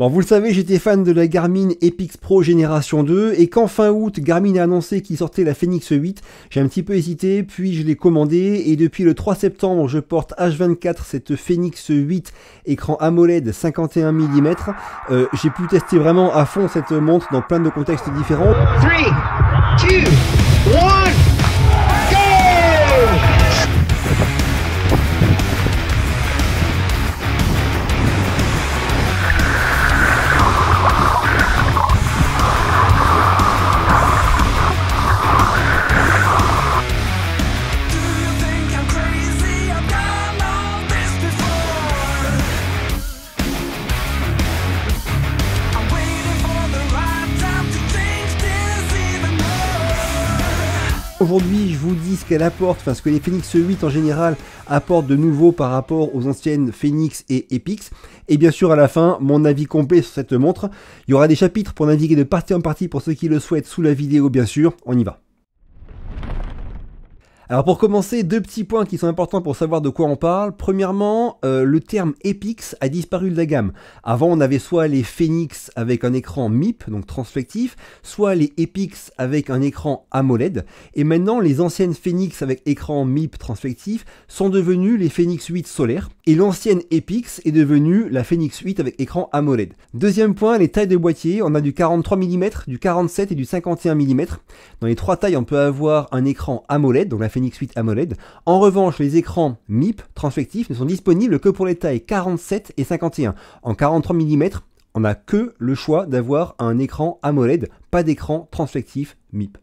Bon, vous le savez, j'étais fan de la Garmin Epix Pro Génération 2 et quand fin août, Garmin a annoncé qu'il sortait la Phoenix 8, j'ai un petit peu hésité, puis je l'ai commandé et depuis le 3 septembre, je porte H24 cette Phoenix 8 écran AMOLED 51 mm. Euh, j'ai pu tester vraiment à fond cette montre dans plein de contextes différents. Aujourd'hui, je vous dis ce qu'elle apporte, enfin ce que les Phoenix 8 en général apportent de nouveau par rapport aux anciennes Phoenix et Epix. Et bien sûr, à la fin, mon avis complet sur cette montre. Il y aura des chapitres pour naviguer de partie en partie pour ceux qui le souhaitent sous la vidéo, bien sûr. On y va. Alors pour commencer, deux petits points qui sont importants pour savoir de quoi on parle. Premièrement, euh, le terme Epix a disparu de la gamme. Avant, on avait soit les Phoenix avec un écran MIP, donc transfectif, soit les Epix avec un écran AMOLED. Et maintenant, les anciennes Phoenix avec écran MIP transfectif sont devenues les Phoenix 8 solaires. Et l'ancienne Epix est devenue la Phoenix 8 avec écran AMOLED. Deuxième point, les tailles de boîtier. On a du 43 mm, du 47 et du 51 mm. Dans les trois tailles, on peut avoir un écran AMOLED, donc la Phoenix AMOLED. En revanche, les écrans MIP transfectifs ne sont disponibles que pour les tailles 47 et 51. En 43 mm, on n'a que le choix d'avoir un écran AMOLED, pas d'écran transfectif MIP.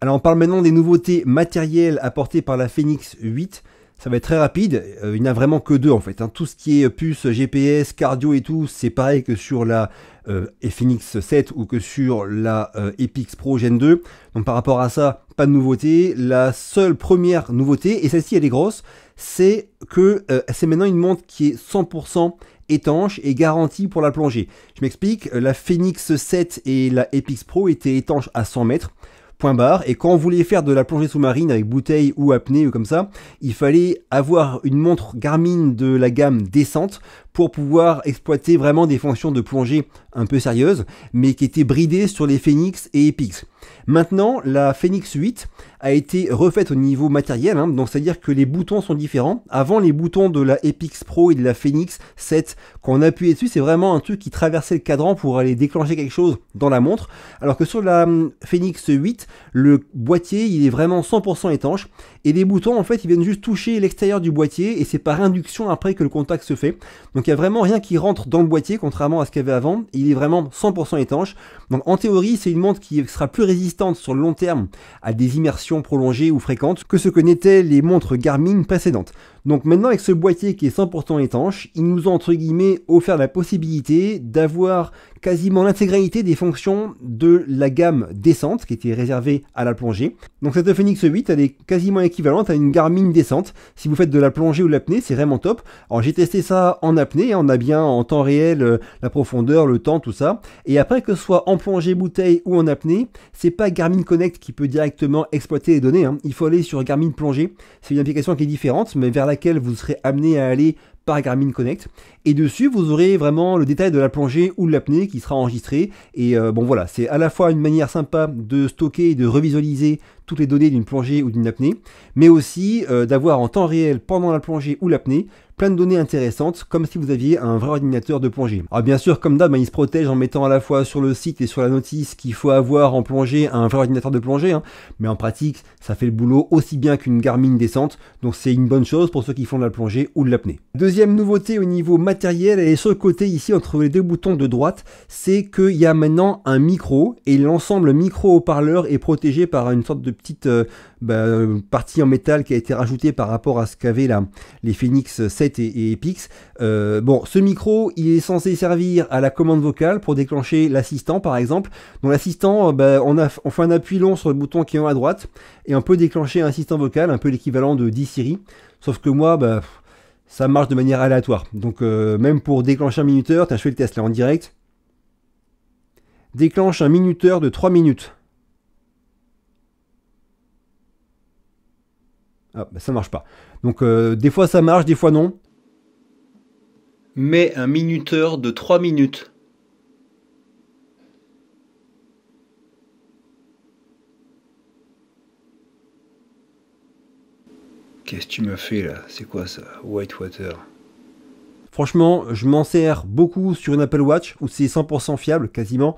Alors on parle maintenant des nouveautés matérielles apportées par la Phoenix 8 ça va être très rapide. Euh, il n'y a vraiment que deux en fait. Hein. Tout ce qui est euh, puce, GPS, cardio et tout, c'est pareil que sur la euh, Phoenix 7 ou que sur la Epix Pro Gen 2. Donc par rapport à ça, pas de nouveauté. La seule première nouveauté, et celle-ci elle est grosse, c'est que c'est maintenant une montre qui est 100% étanche et garantie pour la plongée. Je m'explique, la Phoenix 7 et la Epix Pro étaient étanches à 100 mètres point barre. Et quand on voulait faire de la plongée sous-marine avec bouteille ou apnée ou comme ça, il fallait avoir une montre Garmin de la gamme décente pour pouvoir exploiter vraiment des fonctions de plongée un peu sérieuses, mais qui étaient bridées sur les Phoenix et Epix. Maintenant, la Phoenix 8 a été refaite au niveau matériel, hein, donc c'est-à-dire que les boutons sont différents. Avant, les boutons de la Epix Pro et de la Phoenix 7, qu'on on appuyait dessus, c'est vraiment un truc qui traversait le cadran pour aller déclencher quelque chose dans la montre, alors que sur la hum, Phoenix 8, le boîtier, il est vraiment 100% étanche, et les boutons, en fait, ils viennent juste toucher l'extérieur du boîtier, et c'est par induction après que le contact se fait. Donc il a vraiment rien qui rentre dans le boîtier, contrairement à ce qu'il y avait avant. Il est vraiment 100% étanche. Donc en théorie, c'est une montre qui sera plus résistante sur le long terme à des immersions prolongées ou fréquentes que ce que n'étaient les montres Garmin précédentes. Donc maintenant avec ce boîtier qui est 100% étanche, il nous ont entre guillemets offert la possibilité d'avoir quasiment l'intégralité des fonctions de la gamme descente qui était réservée à la plongée. Donc cette Phoenix 8 elle est quasiment équivalente à une Garmin descente. Si vous faites de la plongée ou de l'apnée c'est vraiment top. Alors j'ai testé ça en apnée, hein, on a bien en temps réel euh, la profondeur, le temps, tout ça. Et après que ce soit en plongée bouteille ou en apnée, c'est pas Garmin Connect qui peut directement exploiter les données. Hein. Il faut aller sur Garmin Plongée. C'est une application qui est différente mais vers laquelle vous serez amené à aller par Garmin Connect. Et dessus, vous aurez vraiment le détail de la plongée ou de l'apnée qui sera enregistré. Et euh, bon voilà, c'est à la fois une manière sympa de stocker et de revisualiser toutes les données d'une plongée ou d'une apnée, mais aussi euh, d'avoir en temps réel pendant la plongée ou l'apnée plein de données intéressantes, comme si vous aviez un vrai ordinateur de plongée. Alors ah, bien sûr, comme d'hab, hein, il se protège en mettant à la fois sur le site et sur la notice qu'il faut avoir en plongée un vrai ordinateur de plongée, hein. mais en pratique, ça fait le boulot aussi bien qu'une Garmin descente donc c'est une bonne chose pour ceux qui font de la plongée ou de l'apnée. Deuxième Deuxième nouveauté au niveau matériel, et sur le côté ici entre les deux boutons de droite, c'est qu'il y a maintenant un micro et l'ensemble micro haut-parleur est protégé par une sorte de petite euh, bah, partie en métal qui a été rajoutée par rapport à ce qu'avaient les Phoenix 7 et, et euh, bon, ce micro, il est censé servir à la commande vocale pour déclencher l'assistant par exemple. Donc l'assistant, euh, bah, on, a, fait un appui long sur le bouton qui est en à droite et on peut déclencher un assistant vocal, un peu l'équivalent de d Siri. Sauf que moi, bah, ça marche de manière aléatoire. Donc euh, même pour déclencher un minuteur, as fait le test là en direct. Déclenche un minuteur de 3 minutes. Ah, bah ça marche pas. Donc euh, des fois ça marche, des fois non. Mais un minuteur de 3 minutes. Qu'est-ce que tu me fais là C'est quoi ça Whitewater Franchement, je m'en sers beaucoup sur une Apple Watch où c'est 100% fiable quasiment.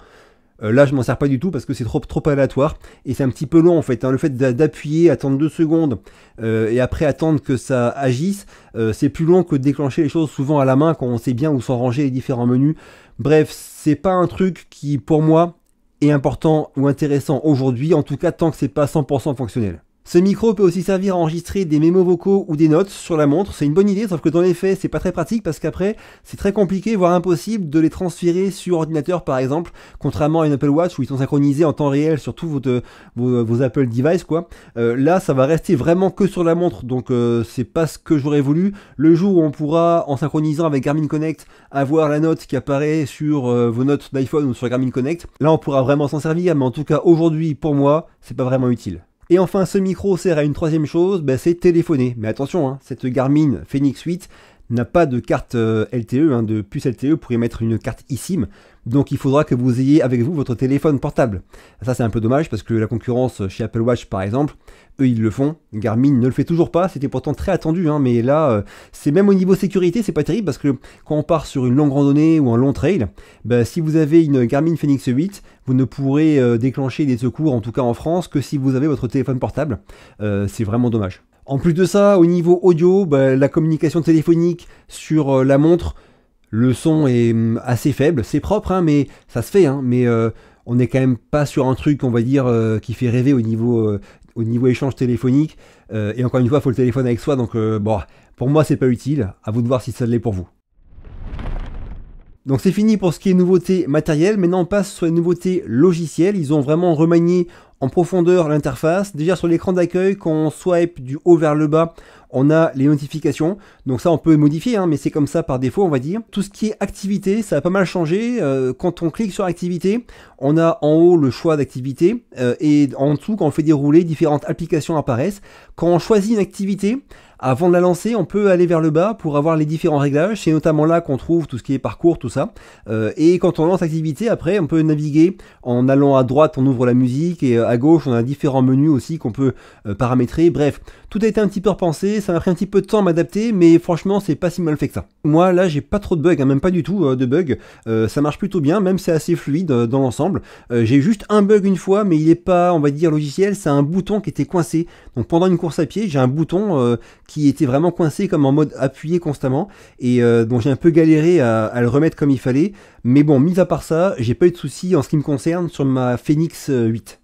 Euh, là, je m'en sers pas du tout parce que c'est trop, trop aléatoire et c'est un petit peu long en fait. Hein. Le fait d'appuyer, attendre deux secondes euh, et après attendre que ça agisse, euh, c'est plus long que de déclencher les choses souvent à la main quand on sait bien où sont rangés les différents menus. Bref, c'est pas un truc qui pour moi est important ou intéressant aujourd'hui, en tout cas tant que c'est pas 100% fonctionnel. Ce micro peut aussi servir à enregistrer des mémos vocaux ou des notes sur la montre. C'est une bonne idée, sauf que dans les faits, c'est pas très pratique parce qu'après, c'est très compliqué, voire impossible de les transférer sur ordinateur par exemple, contrairement à une Apple Watch où ils sont synchronisés en temps réel sur tous vos, euh, euh, Apple devices quoi. Euh, là, ça va rester vraiment que sur la montre, donc c'est pas ce que j'aurais voulu. Le jour où on pourra, en synchronisant avec Garmin Connect, avoir la note qui apparaît sur vos notes d'iPhone ou sur Garmin Connect, là on pourra vraiment s'en servir, mais en tout cas aujourd'hui pour moi, c'est pas vraiment utile. Et enfin, ce micro sert à une troisième chose, bah, c'est téléphoner. Mais attention, hein, cette Garmin Phoenix 8 n'a pas de carte euh, LTE, hein, de puce LTE pour y mettre une carte eSIM. Donc il faudra que vous ayez avec vous votre téléphone portable. Ça c'est un peu dommage parce que la concurrence chez Apple Watch par exemple, eux ils le font. Garmin ne le fait toujours pas, c'était pourtant très attendu, hein, mais là euh, c'est même au niveau sécurité c'est pas terrible parce que quand on part sur une longue randonnée ou un long trail, bah, si vous avez une Garmin Phoenix 8, vous ne pourrez euh, déclencher des secours en tout cas en France que si vous avez votre téléphone portable. c'est vraiment dommage. En plus de ça, au niveau audio, bah, la communication téléphonique sur euh, la montre, le son est mm, assez faible, c'est propre, hein, mais ça se fait, hein. mais euh, on n'est quand même pas sur un truc, on va dire, euh, qui fait rêver au niveau, au niveau échange téléphonique. et encore une fois, il faut le téléphone avec soi, donc bon, pour moi, c'est pas utile. À vous de voir si ça l'est pour vous. Donc c'est fini pour ce qui est nouveauté matérielle. Maintenant, on passe sur les nouveautés logicielles. Ils ont vraiment remanié en profondeur l'interface. Déjà sur l'écran d'accueil, quand on swipe du haut vers le bas, on a les notifications. Donc ça, on peut modifier, hein, mais c'est comme ça par défaut, on va dire. Tout ce qui est activité, ça a pas mal changé. Euh, quand on clique sur activité, on a en haut le choix d'activité euh, et en dessous, quand on fait dérouler, différentes applications apparaissent. Quand on choisit une activité, avant de la lancer, on peut aller vers le bas pour avoir les différents réglages. C'est notamment là qu'on trouve tout ce qui est parcours, tout ça. Euh, et quand on lance activité, après, on peut naviguer en allant à droite, on ouvre la musique et à gauche, on a différents menus aussi qu'on peut euh, paramétrer. Bref, tout a été un petit peu repensé, ça m'a pris un petit peu de temps à m'adapter, mais franchement, c'est pas si mal fait que ça. Moi, là, j'ai pas trop de bugs, hein, même pas du tout euh, de bugs. Euh, ça marche plutôt bien, même c'est assez fluide dans l'ensemble. j'ai juste un bug une fois, mais il est pas, on va dire, logiciel, c'est un bouton qui était coincé. Donc pendant une course à pied, j'ai un bouton qui était vraiment coincé, comme en mode appuyé constamment, et dont j'ai un peu galéré à, à, le remettre comme il fallait. Mais bon, mis à part ça, j'ai pas eu de soucis en ce qui me concerne sur ma Phoenix 8.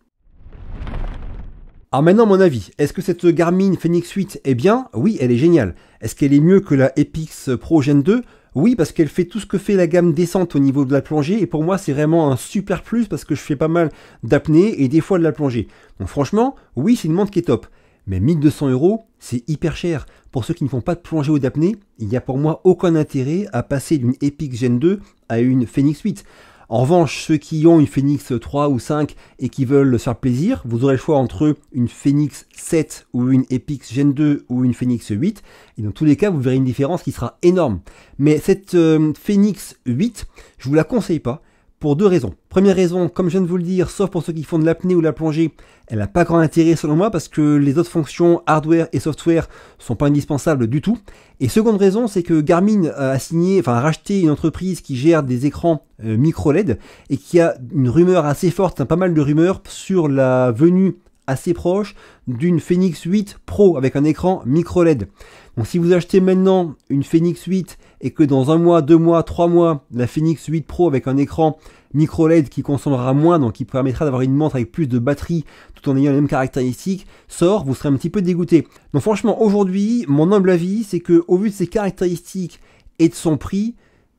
Alors ah, maintenant mon avis, est-ce que cette Garmin Phoenix 8 est bien Oui, elle est géniale. Est-ce qu'elle est mieux que la Epix Pro Gen 2 oui, parce qu'elle fait tout ce que fait la gamme descente au niveau de la plongée, et pour moi c'est vraiment un super plus parce que je fais pas mal d'apnée et des fois de la plongée. Donc franchement, oui, c'est une montre qui est top. Mais 1200 euros, c'est hyper cher. Pour ceux qui ne font pas de plongée ou d'apnée, il n'y a pour moi aucun intérêt à passer d'une Epix Gen 2 à une Phoenix 8. En revanche, ceux qui ont une Phoenix 3 ou 5 et qui veulent se faire plaisir, vous aurez le choix entre une Phoenix 7 ou une Epix Gen 2 ou une Phoenix 8. Et dans tous les cas, vous verrez une différence qui sera énorme. Mais cette euh, Phoenix 8, je vous la conseille pas pour deux raisons. Première raison, comme je viens de vous le dire, sauf pour ceux qui font de l'apnée ou de la plongée, elle n'a pas grand intérêt selon moi parce que les autres fonctions hardware et software sont pas indispensables du tout. Et seconde raison, c'est que Garmin a signé, enfin a racheté une entreprise qui gère des écrans euh, micro LED et qui a une rumeur assez forte, pas mal de rumeurs sur la venue assez proche d'une Phoenix 8 Pro avec un écran micro LED. Donc si vous achetez maintenant une Phoenix 8 et que dans un mois, deux mois, trois mois, la Phoenix 8 Pro avec un écran micro LED qui consommera moins, donc qui permettra d'avoir une montre avec plus de batterie tout en ayant les mêmes caractéristiques, sort, vous serez un petit peu dégoûté. Donc franchement, aujourd'hui, mon humble avis, c'est que au vu de ses caractéristiques et de son prix,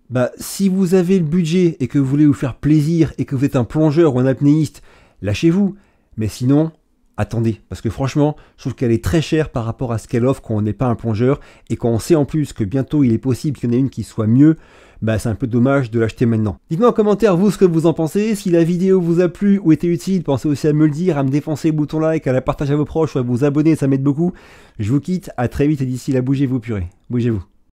bah, si vous avez le budget et que vous voulez vous faire plaisir et que vous êtes un plongeur ou un apnéiste, lâchez-vous. Mais sinon, attendez, parce que franchement, je trouve qu'elle est très chère par rapport à ce qu'elle offre quand on n'est pas un plongeur, et quand on sait en plus que bientôt il est possible qu'il y en ait une qui soit mieux, bah c'est un peu dommage de l'acheter maintenant. Dites-moi en commentaire vous ce que vous en pensez, si la vidéo vous a plu ou était utile, pensez aussi à me le dire, à me défoncer le bouton like, à la partager à vos proches ou à vous abonner, ça m'aide beaucoup. Je vous quitte, à très vite et d'ici là bougez-vous purée, bougez-vous.